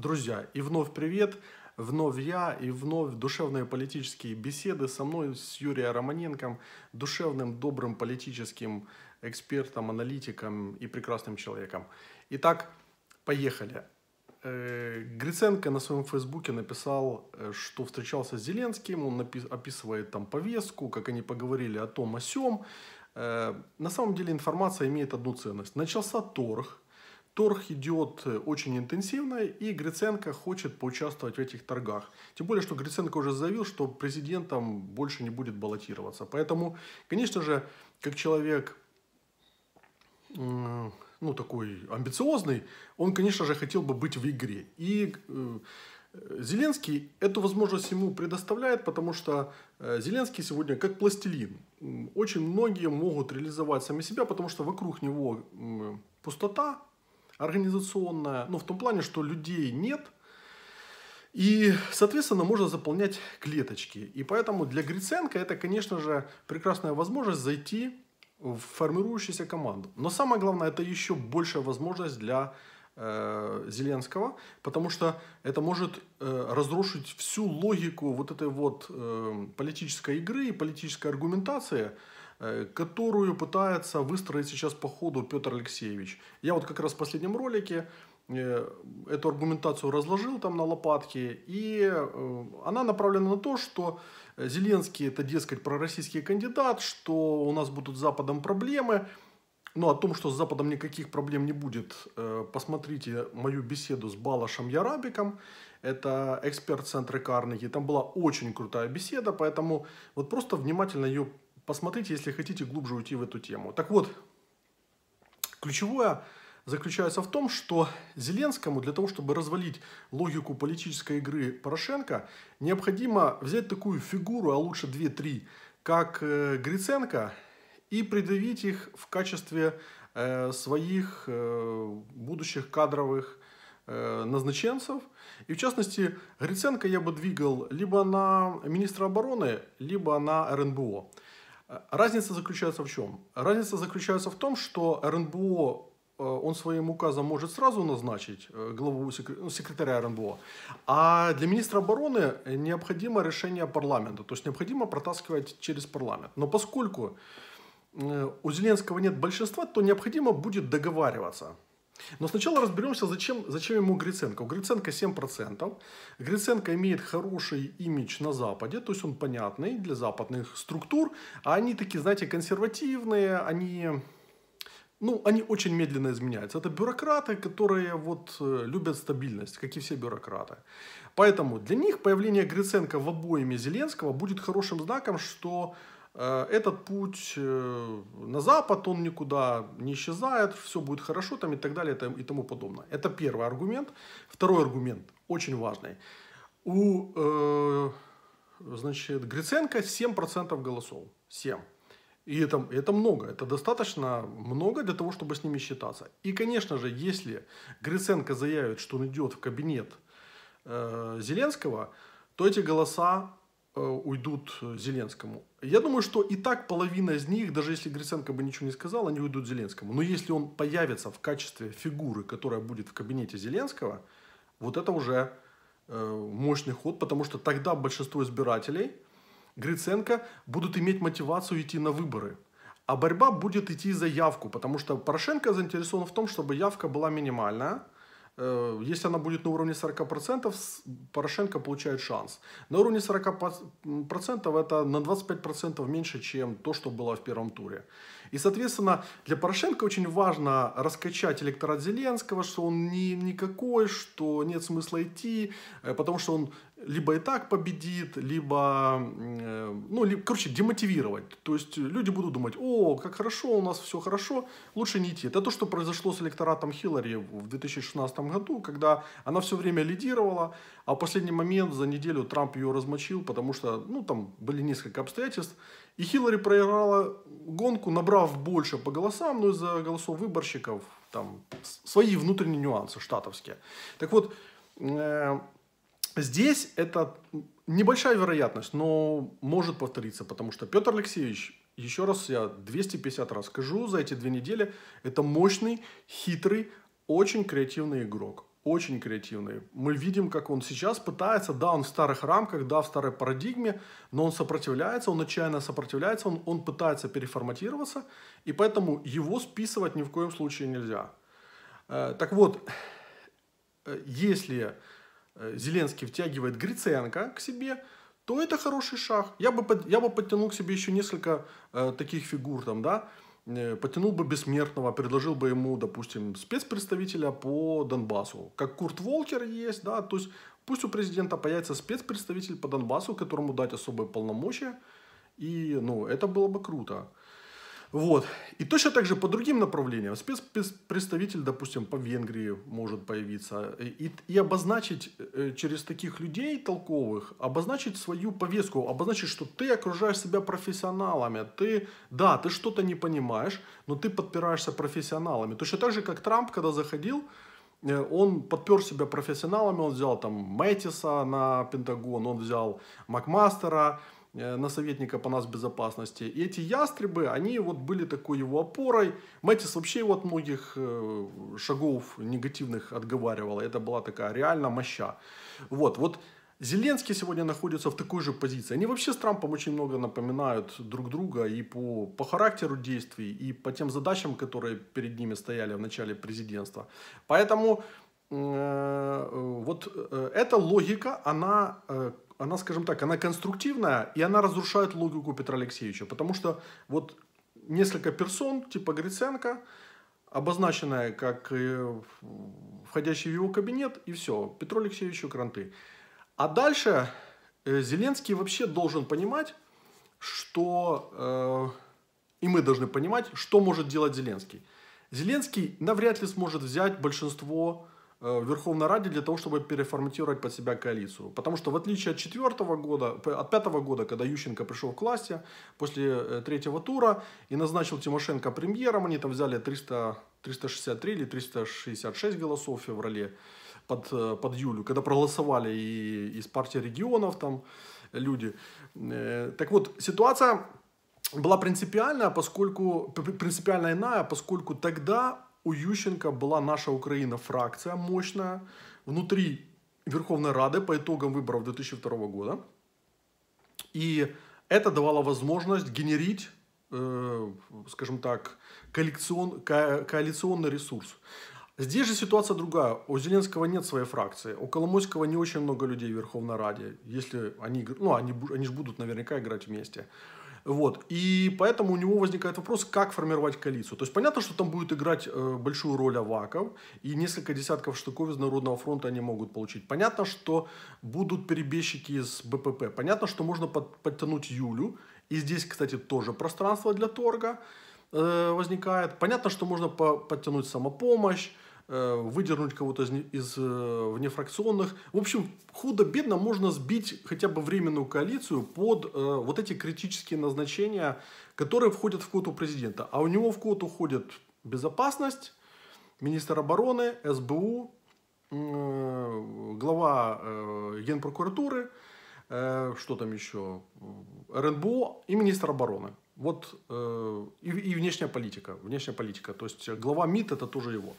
Друзья, и вновь привет, вновь я, и вновь душевные политические беседы со мной, с Юрием Романенком, душевным, добрым политическим экспертом, аналитиком и прекрасным человеком. Итак, поехали. Э, Гриценко на своем фейсбуке написал, э, что встречался с Зеленским, он описывает там повестку, как они поговорили о том, о сём. Э, на самом деле информация имеет одну ценность. Начался торг, Торг идет э, очень интенсивно, и Гриценко хочет поучаствовать в этих торгах. Тем более, что Гриценко уже заявил, что президентом больше не будет баллотироваться. Поэтому, конечно же, как человек, ну, такой амбициозный, он, конечно же, хотел бы быть в игре. И э, Зеленский эту возможность ему предоставляет, потому что э, Зеленский сегодня как пластилин. Очень многие могут реализовать сами себя, потому что вокруг него пустота, организационная, ну, в том плане, что людей нет, и, соответственно, можно заполнять клеточки. И поэтому для Гриценко это, конечно же, прекрасная возможность зайти в формирующуюся команду. Но самое главное, это еще большая возможность для э, Зеленского, потому что это может э, разрушить всю логику вот этой вот э, политической игры и политической аргументации, Э, которую пытается выстроить сейчас по ходу Петр Алексеевич. Я вот как раз в последнем ролике э, эту аргументацию разложил там на лопатке, и э, она направлена на то, что Зеленский это, дескать, пророссийский кандидат, что у нас будут с Западом проблемы, но о том, что с Западом никаких проблем не будет, посмотрите мою беседу с Балашем Ярабиком, это эксперт центра Карнеги, там была очень крутая беседа, поэтому вот просто внимательно ее Посмотрите, если хотите глубже уйти в эту тему. Так вот, ключевое заключается в том, что Зеленскому для того, чтобы развалить логику политической игры Порошенко, необходимо взять такую фигуру, а лучше 2-3, как э, Гриценко, и придавить их в качестве э, своих э, будущих кадровых назначенцев. И в частности, Гриценко я бы двигал либо на министра обороны, либо на РНБО. Разница заключается в чем? Разница заключается в том, что РНБО э, он своим указом может сразу назначить э, главу ну, секретаря РНБО, а для министра обороны необходимо решение парламента, то есть необходимо протаскивать через парламент. Но поскольку э, у Зеленского нет большинства, то необходимо будет договариваться. Но сначала разберемся, зачем, зачем ему Гриценко. У Гриценко 7%. Гриценко имеет хороший имидж на Западе, то есть он понятный для западных структур, а они такие, знаете, консервативные, они... Ну, они очень медленно изменяются. Это бюрократы, которые вот э, любят стабильность, как и все бюрократы. Поэтому для них появление Гриценко в обоими Зеленского будет хорошим знаком, что Э, этот путь э, на Запад, он никуда не исчезает, все будет хорошо там и так далее и тому подобное. Это первый аргумент. Второй аргумент, очень важный. У э, значит, Гриценко 7% голосов. 7. И это, это много, это достаточно много для того, чтобы с ними считаться. И, конечно же, если Гриценко заявит, что он идет в кабинет э, Зеленского, то эти голоса Э, уйдут э, Зеленскому. Я думаю, что и так половина из них, даже если Гриценко бы ничего не сказал, они уйдут Зеленскому. Но если он появится в качестве фигуры, которая будет в кабинете Зеленского, вот это уже э, мощный ход, потому что тогда большинство избирателей Гриценко будут иметь мотивацию идти на выборы. А борьба будет идти за явку, потому что Порошенко заинтересован в том, чтобы явка была минимальная – Э, если она будет на уровне 40%, Порошенко получает шанс. На уровне 40% это на 25% меньше, чем то, что было в первом туре. И, соответственно, для Порошенко очень важно раскачать электорат Зеленского, что он не, никакой, что нет смысла идти, э, потому что он либо и так победит, либо, э, ну, либо, короче, демотивировать. То есть люди будут думать, о, как хорошо, у нас все хорошо, лучше не идти. Это то, что произошло с электоратом Хиллари в 2016 году, когда она все время лидировала, а в последний момент за неделю Трамп ее размочил, потому что, ну, там были несколько обстоятельств, и Хиллари проиграла гонку, набрав больше по голосам, но ну, из-за голосов выборщиков, там, свои внутренние нюансы штатовские. Так вот, э Здесь это небольшая вероятность, но может повториться, потому что Петр Алексеевич, еще раз я 250 раз скажу, за эти две недели это мощный, хитрый, очень креативный игрок. Очень креативный. Мы видим, как он сейчас пытается, да, он в старых рамках, да, в старой парадигме, но он сопротивляется, он отчаянно сопротивляется, он, он пытается переформатироваться, и поэтому его списывать ни в коем случае нельзя. Э, так вот, э, если Э, Зеленский втягивает Гриценко к себе, то это хороший шаг. Я бы, под, я бы подтянул к себе еще несколько э, таких фигур, там, да, э, потянул бы бессмертного, предложил бы ему, допустим, спецпредставителя по Донбассу, как Курт Волкер есть, да, то есть пусть у президента появится спецпредставитель по Донбассу, которому дать особые полномочия, и, ну, это было бы круто. Вот. И точно так же по другим направлениям спецпредставитель, допустим, по Венгрии может появиться и, и обозначить э, через таких людей толковых, обозначить свою повестку, обозначить, что ты окружаешь себя профессионалами, ты, да, ты что-то не понимаешь, но ты подпираешься профессионалами. Точно так же, как Трамп, когда заходил, э, он подпер себя профессионалами, он взял там Мэтиса на Пентагон, он взял Макмастера, Э, на советника по нас безопасности. И эти ястребы, они вот были такой его опорой. Мэтис вообще его от многих э, шагов негативных отговаривал. Это была такая реально моща. Вот, вот Зеленский сегодня находится в такой же позиции. Они вообще с Трампом очень много напоминают друг друга и по, по характеру действий, и по тем задачам, которые перед ними стояли в начале президентства. Поэтому э, вот э, эта логика, она э, она, скажем так, она конструктивная, и она разрушает логику Петра Алексеевича. Потому что вот несколько персон, типа Гриценко, обозначенная как входящий в его кабинет, и все, Петру Алексеевичу кранты. А дальше э, Зеленский вообще должен понимать, что... Э, и мы должны понимать, что может делать Зеленский. Зеленский навряд ли сможет взять большинство Э, в Верховной Раде для того, чтобы переформатировать под себя коалицию. Потому что в отличие от четвертого года, от пятого года, когда Ющенко пришел к власти, после э, третьего тура и назначил Тимошенко премьером, они там взяли 300, 363 или 366 голосов в феврале под, э, под Юлю, когда проголосовали и из партии регионов там люди. Так вот, ситуация была принципиальная, поскольку, принципиально иная, поскольку тогда у Ющенко была «Наша Украина» фракция мощная внутри Верховной Рады по итогам выборов 2002 года. И это давало возможность генерить, э, скажем так, коллекцион, ко, коалиционный ресурс. Здесь же ситуация другая. У Зеленского нет своей фракции. У Коломойского не очень много людей в Верховной Раде. Если они, ну, они, они же будут наверняка играть вместе. Вот. И поэтому у него возникает вопрос, как формировать коалицию. То есть понятно, что там будет играть э, большую роль Аваков, и несколько десятков штыков из Народного фронта они могут получить. Понятно, что будут перебежчики из БПП. Понятно, что можно под, подтянуть Юлю. И здесь, кстати, тоже пространство для торга э, возникает. Понятно, что можно по, подтянуть самопомощь Э, выдернуть кого-то из, из э, внефракционных. В общем, худо-бедно можно сбить хотя бы временную коалицию под э, вот эти критические назначения, которые входят в квоту президента. А у него в квоту входят безопасность, министр обороны, СБУ, э, глава э, Генпрокуратуры, э, что там еще, РНБО и министр обороны. Вот э, и, и внешняя политика, внешняя политика. То есть глава МИД это тоже его.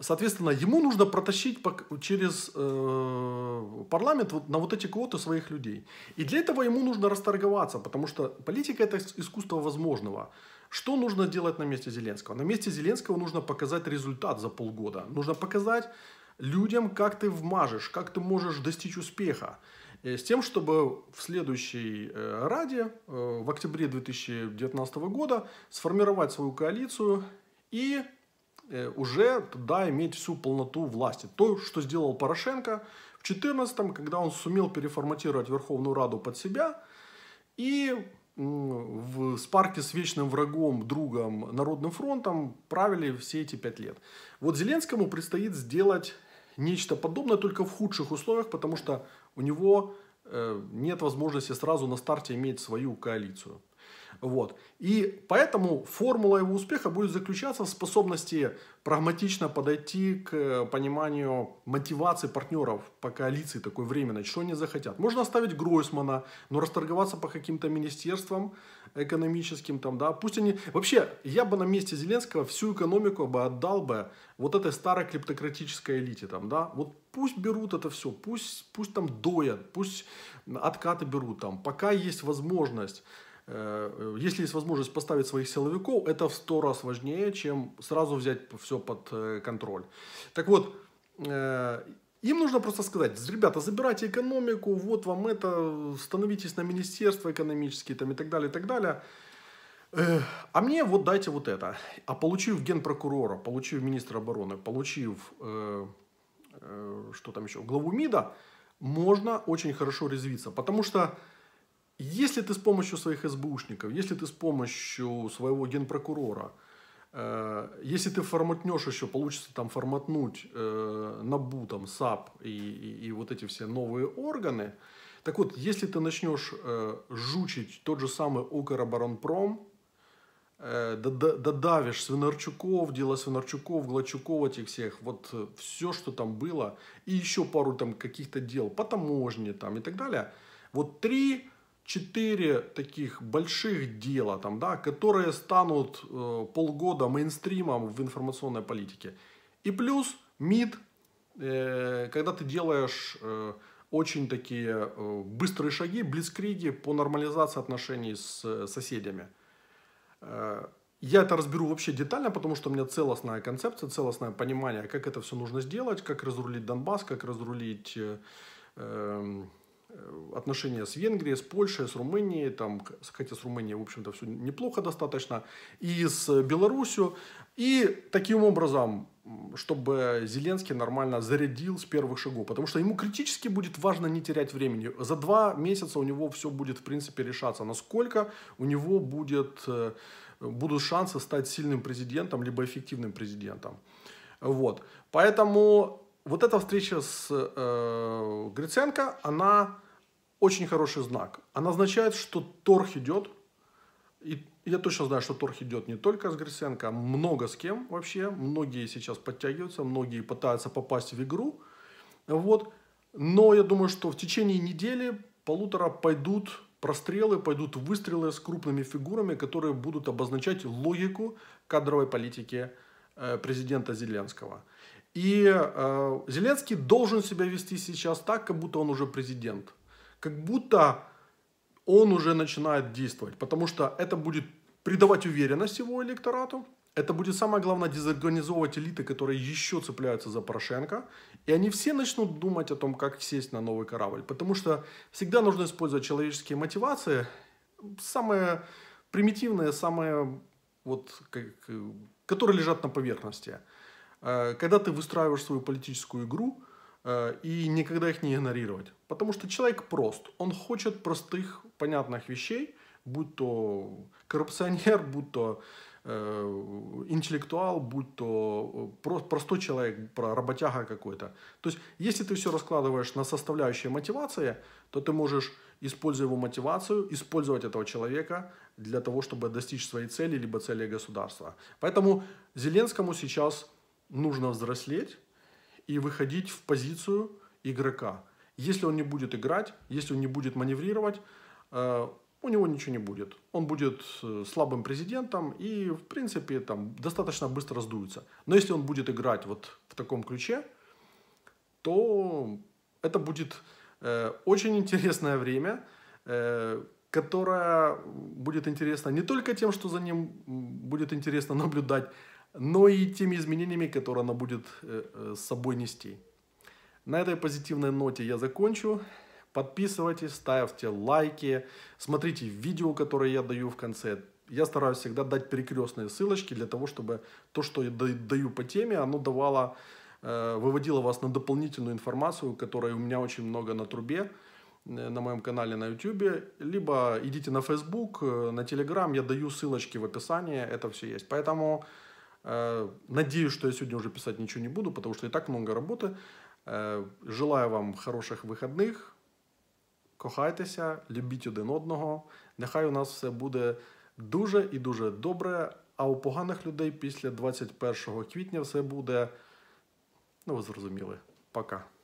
Соответственно, ему нужно протащить через э, парламент вот на вот эти квоты своих людей. И для этого ему нужно расторговаться, потому что политика – это искусство возможного. Что нужно делать на месте Зеленского? На месте Зеленского нужно показать результат за полгода. Нужно показать людям, как ты вмажешь, как ты можешь достичь успеха. Э, с тем, чтобы в следующей э, Раде э, в октябре 2019 года сформировать свою коалицию и Э, уже туда иметь всю полноту власти. То, что сделал Порошенко в 2014, когда он сумел переформатировать Верховную Раду под себя и в спарке с вечным врагом, другом, Народным фронтом правили все эти пять лет. Вот Зеленскому предстоит сделать нечто подобное, только в худших условиях, потому что у него э, нет возможности сразу на старте иметь свою коалицию. Вот. И поэтому формула его успеха будет заключаться в способности прагматично подойти к э, пониманию мотивации партнеров по коалиции такой временной, что они захотят. Можно оставить Гройсмана, но расторговаться по каким-то министерствам экономическим там, да, пусть они... Вообще, я бы на месте Зеленского всю экономику бы отдал бы вот этой старой клептократической элите там, да, вот пусть берут это все, пусть, пусть там доят, пусть откаты берут там, пока есть возможность Э, если есть возможность поставить своих силовиков, это в сто раз важнее, чем сразу взять все под э, контроль. Так вот, э, им нужно просто сказать, ребята, забирайте экономику, вот вам это, становитесь на министерство экономические там, и так далее, и так далее. А мне вот дайте вот это. А получив генпрокурора, получив министра обороны, получив, э, э, что там еще, главу МИДа, можно очень хорошо резвиться. Потому что если ты с помощью своих СБУшников, если ты с помощью своего генпрокурора, э, если ты форматнешь еще, получится там форматнуть э, НАБУ, там, САП и, и, и вот эти все новые органы, так вот, если ты начнешь э, жучить тот же самый Укроборонпром, э, додавишь Свинарчуков, дело Свинарчуков, Глачуков этих всех, вот э, все, что там было, и еще пару там каких-то дел по таможне там и так далее, вот три четыре таких больших дела, там, да, которые станут э, полгода мейнстримом в информационной политике. И плюс МИД, э, когда ты делаешь э, очень такие э, быстрые шаги, блицкриги по нормализации отношений с э, соседями. Э, я это разберу вообще детально, потому что у меня целостная концепция, целостное понимание, как это все нужно сделать, как разрулить Донбасс, как разрулить... Э, эм, отношения с Венгрией, с Польшей, с Румынией, там, хотя с Румынией, в общем-то, все неплохо достаточно, и с Беларусью. И таким образом, чтобы Зеленский нормально зарядил с первых шагов, потому что ему критически будет важно не терять времени. За два месяца у него все будет, в принципе, решаться, насколько у него будет, э, будут шансы стать сильным президентом, либо эффективным президентом. Вот. Поэтому вот эта встреча с э, Гриценко, она очень хороший знак. Она означает, что торг идет. И я точно знаю, что торг идет не только с Грисенко, а много с кем вообще. Многие сейчас подтягиваются, многие пытаются попасть в игру. Вот. Но я думаю, что в течение недели, полутора пойдут прострелы, пойдут выстрелы с крупными фигурами, которые будут обозначать логику кадровой политики э, президента Зеленского. И э, Зеленский должен себя вести сейчас так, как будто он уже президент как будто он уже начинает действовать, потому что это будет придавать уверенность его электорату, это будет самое главное дезорганизовывать элиты, которые еще цепляются за Порошенко. И они все начнут думать о том, как сесть на новый корабль. Потому что всегда нужно использовать человеческие мотивации. Самые примитивные, самые вот, как, которые лежат на поверхности. Э, когда ты выстраиваешь свою политическую игру – Э, и никогда их не игнорировать. Потому что человек прост, он хочет простых, понятных вещей, будь то коррупционер, будь то э, интеллектуал, будь то э, простой человек, работяга какой-то. То есть, если ты все раскладываешь на составляющие мотивации, то ты можешь, используя его мотивацию, использовать этого человека для того, чтобы достичь своей цели, либо цели государства. Поэтому Зеленскому сейчас нужно взрослеть, и выходить в позицию игрока. Если он не будет играть, если он не будет маневрировать, э, у него ничего не будет. Он будет э, слабым президентом и, в принципе, там достаточно быстро сдуется. Но если он будет играть вот в таком ключе, то это будет э, очень интересное время, которое будет интересно не только тем, что за ним будет интересно наблюдать, но и теми изменениями, которые она будет э, э, с собой нести. На этой позитивной ноте я закончу. Подписывайтесь, ставьте лайки, смотрите видео, которое я даю в конце. Я стараюсь всегда дать перекрестные ссылочки для того, чтобы то, что я даю по теме, оно давало, э, выводило вас на дополнительную информацию, которой у меня очень много на трубе на моем канале на YouTube, либо идите на Facebook, на Telegram, я даю ссылочки в описании, это все есть. Поэтому Э, надеюсь, что я сегодня уже писать ничего не буду, потому что и так много работы. Э, желаю вам хороших вихідних. Кохайтеся, любіть один одного. Нехай у нас все буде дуже і дуже добре. А у поганих людей після 21 квітня все буде. Ну, ви зрозуміли. Пока.